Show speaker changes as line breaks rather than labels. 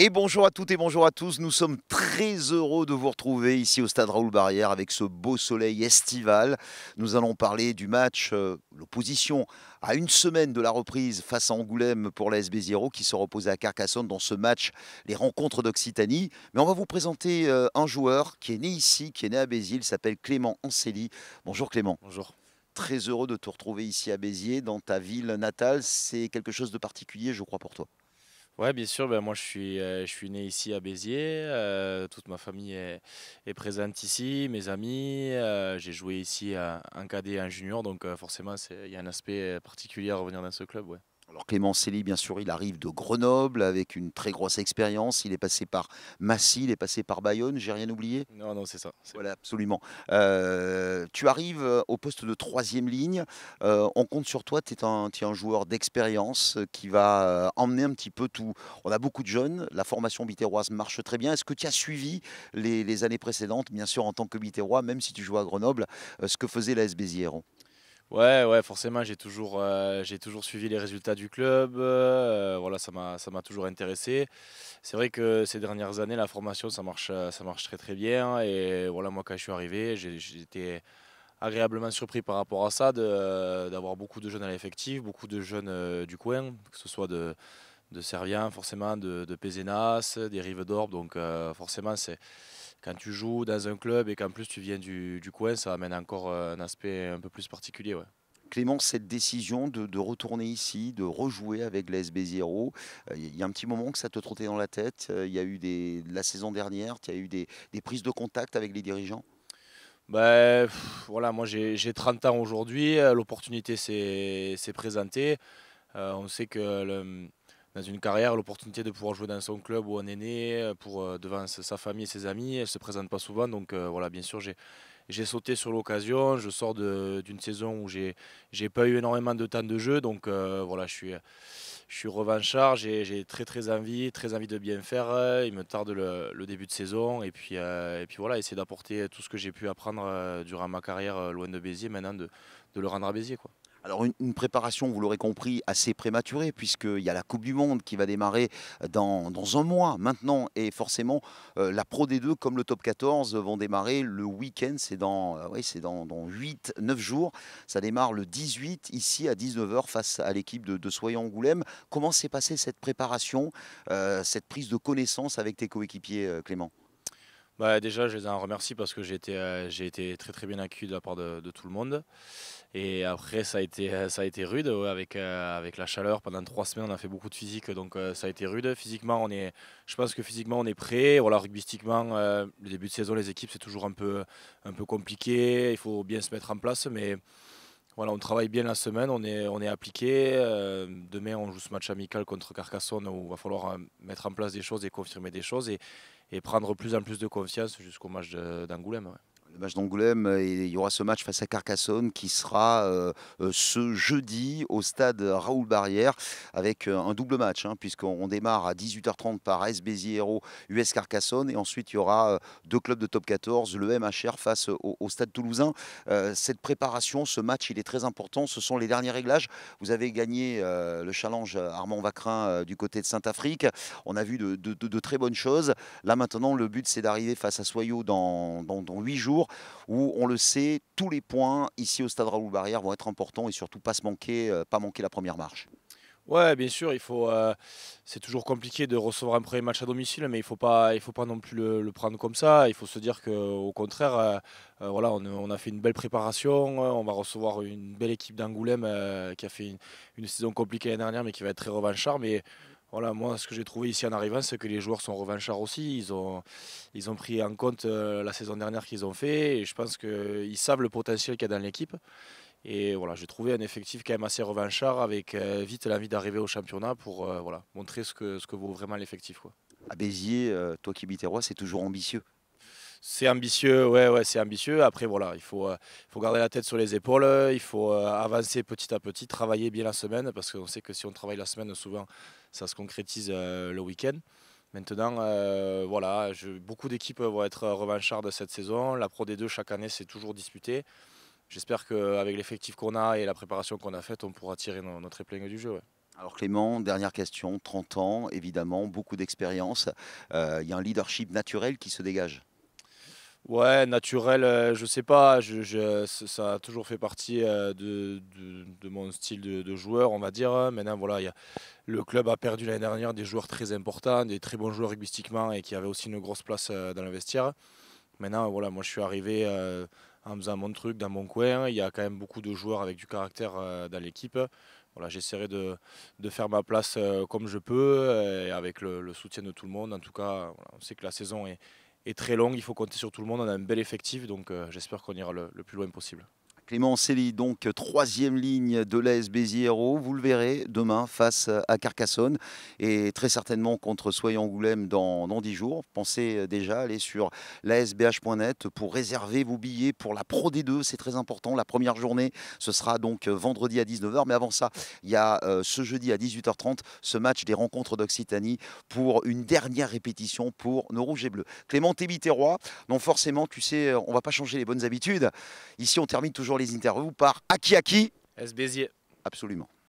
Et bonjour à toutes et bonjour à tous. Nous sommes très heureux de vous retrouver ici au stade Raoul Barrière avec ce beau soleil estival. Nous allons parler du match, euh, l'opposition à une semaine de la reprise face à Angoulême pour l'ASB 0 qui se repose à Carcassonne dans ce match, les rencontres d'Occitanie. Mais on va vous présenter euh, un joueur qui est né ici, qui est né à Béziers. Il s'appelle Clément Anceli. Bonjour Clément. Bonjour très heureux de te retrouver ici à Béziers, dans ta ville natale. C'est quelque chose de particulier, je crois, pour toi.
Oui bien sûr. Ben, moi, je suis, euh, je suis né ici à Béziers. Euh, toute ma famille est, présente ici, mes amis. Euh, j'ai joué ici à- en cadet et en junior, donc forcément, il y a un aspect particulier à revenir dans ce club. Ouais.
Alors Clément Célie, bien sûr, il arrive de Grenoble avec une très grosse expérience. Il est passé par Massy, il est passé par Bayonne. J'ai rien oublié Non, non, c'est ça. Voilà, absolument. Euh, tu arrives euh, au poste de troisième ligne. Euh, on compte sur toi. Tu es, un joueur d'expérience qui va emmener un petit peu tout. On a beaucoup de jeunes. La formation bitéroise marche très bien. Est-ce que tu as suivi les, années précédentes, bien sûr, en tant que bitérois, même si tu jouais à Grenoble, ce que faisait la SBZ
Ouais, ouais, forcément, j'ai toujours, euh, toujours suivi les résultats du club. Euh, voilà, ça m'a, toujours intéressé. C'est vrai que ces dernières années, la formation, ça marche, euh, ça marche très très bien. Et voilà, moi, quand je suis arrivé, j'ai- j'étais agréablement surpris par rapport à ça, d'avoir beaucoup de jeunes à l'effectif, beaucoup de jeunes du coin, que ce soit de, de Servien, forcément, de, Pézenas, des Rives d'Orbe. Donc, forcément, c'est quand tu joues dans un club et qu'en plus tu viens du, du, coin, ça amène encore euh, un aspect un peu plus particulier. Ouais. Clément, cette décision
de, de, retourner ici, de rejouer avec les 0 il euh, y a un petit moment que ça te trottait dans la tête. Euh, il y a eu des, la saison dernière, tu as a eu des, des, prises de contact avec les dirigeants
ben, voilà, moi j'ai 30 ans aujourd'hui, l'opportunité s'est présentée. on sait que le, dans une carrière, l'opportunité de pouvoir jouer dans son club ou on aîné pour, euh, devant sa famille et ses amis, elle ne se présente pas souvent. Donc euh, voilà, bien sûr, j'ai sauté sur l'occasion. Je sors d'une saison où j'ai n'ai pas eu énormément de temps de jeu. Donc euh, voilà, je suis, je suis revanchard. J'ai très, très envie, très envie de bien faire. Il me tarde le, début de saison. Et puis, et puis voilà, essayer d'apporter tout ce que j'ai pu apprendre durant ma carrière loin de Béziers, maintenant de, de le rendre à Béziers. Quoi. Alors une,
préparation, vous l'aurez compris, assez prématurée, puisqu'il y a la Coupe du Monde qui va démarrer dans, un mois maintenant, et forcément euh, la Pro D2 comme le Top 14 vont démarrer le week-end, c'est dans, 8-9 euh, jours, ça démarre le 18 ici à 19h face à l'équipe de, de Soyons Angoulême. Comment s'est passée cette préparation, euh, cette prise de connaissance avec tes coéquipiers Clément
bah, déjà, je les en remercie parce que j'ai été, euh, été très très bien accueilli de la part de, tout le monde. Et après, ça a été, euh, ça a été rude avec, euh, avec la chaleur. Pendant trois semaines, on a fait beaucoup de physique, donc ça a été rude. Physiquement, on est, je pense que physiquement, on est prêt. Voilà, rugbystiquement, le début de saison, les équipes, c'est toujours un peu, un peu compliqué. Il faut bien se mettre en place, mais on travaille bien la semaine, on est, on est appliqué. Euh, demain, on joue ce match amical contre Carcassonne où il va falloir euh, mettre en place des choses et confirmer des choses et, prendre plus en plus de confiance jusqu'au match d'Angoulême
match d'Angoulême, euh, il y aura ce match face à Carcassonne qui sera euh, euh, ce jeudi au stade Raoul Barrière avec un double match, hein, puisqu'on démarre à 18h30 par SBZ Hero US Carcassonne, et ensuite il y aura deux clubs de top 14, le MHR face au, stade toulousain. cette préparation, ce match, il est très important. Ce sont les derniers réglages. Vous avez gagné le challenge Armand Vacrin du côté de Saint-Afrique. On a vu de, très bonnes choses. Là maintenant, le but c'est d'arriver face à Soyo dans, huit jours où on le sait, tous les points ici au Stade Raoul Barrière vont être importants et surtout pas se manquer, euh, pas manquer la première marche.
Ouais, bien sûr, il faut. Euh, c'est toujours compliqué de recevoir un premier match à domicile, mais il faut pas, il faut pas non plus le, prendre comme ça. Il faut se dire que, au contraire, euh, voilà, on, a fait une belle préparation. On va recevoir une belle équipe d'Angoulême qui a fait une, saison compliquée l'année dernière, mais qui va être très revanchard. Mais voilà, moi, ce que j'ai trouvé ici en arrivant, c'est que les joueurs sont revanchards aussi. Ils ont, ils ont pris en compte euh, la saison dernière qu'ils ont fait. Et je pense qu'ils savent le potentiel qu'il y a dans l'équipe. Et voilà, j'ai trouvé un effectif quand même assez revanchard avec euh, vite l'envie d'arriver au championnat pour euh, voilà, montrer ce que, ce que vaut vraiment l'effectif. À Béziers, toi qui es c'est toujours ambitieux. C'est ambitieux, ouais, ouais, c'est ambitieux. Après, voilà, il faut, euh, faut garder la tête sur les épaules, euh, il faut euh, avancer petit à petit, travailler bien la semaine, parce qu'on sait que si on travaille la semaine, souvent, ça se concrétise le week-end. Maintenant, voilà, beaucoup d'équipes vont être revanchardes cette saison. La Pro D2, chaque année, c'est toujours disputé. J'espère qu'avec l'effectif qu'on a et la préparation qu'on a faite, on pourra tirer notre épingle du jeu.
Alors Clément, dernière question, 30 ans, évidemment, beaucoup d'expérience. Il y a un leadership naturel qui se dégage.
Ouais, naturel, je euh, je sais pas, ça a toujours fait partie euh, de, mon style de, joueur, on va dire. Hein. Maintenant, voilà, le club a perdu l'année dernière des joueurs très importants, des très bons joueurs rugbystiquement et qui avaient aussi une grosse place euh, dans le vestiaire. Maintenant, voilà, moi je suis arrivé en faisant mon truc dans mon coin. Il y a quand même beaucoup de joueurs avec du caractère dans l'équipe. Voilà, j'essaierai de, faire ma place comme je peux et avec le, soutien de tout le monde. En tout cas, on sait que la saison est est très longue. Il faut compter sur tout le monde. On a un bel effectif, donc euh, j'espère qu'on ira le, le plus loin possible.
Clément Sely, donc troisième ligne de l'AS Vous le verrez demain face à Carcassonne et très certainement contre Soyez-Angoulême dans, dans 10 jours. Pensez déjà à aller sur l'ASBH.net pour réserver vos billets pour la Pro D2. C'est très important. La première journée, ce sera donc vendredi à 19h. Mais avant ça, il y a euh, ce jeudi à 18h30 ce match des rencontres d'Occitanie pour une dernière répétition pour nos rouges et bleus. Clément roi. non forcément, tu sais, on va pas changer les bonnes habitudes. Ici, on termine toujours les interviews par Aki Aki. S Absolument.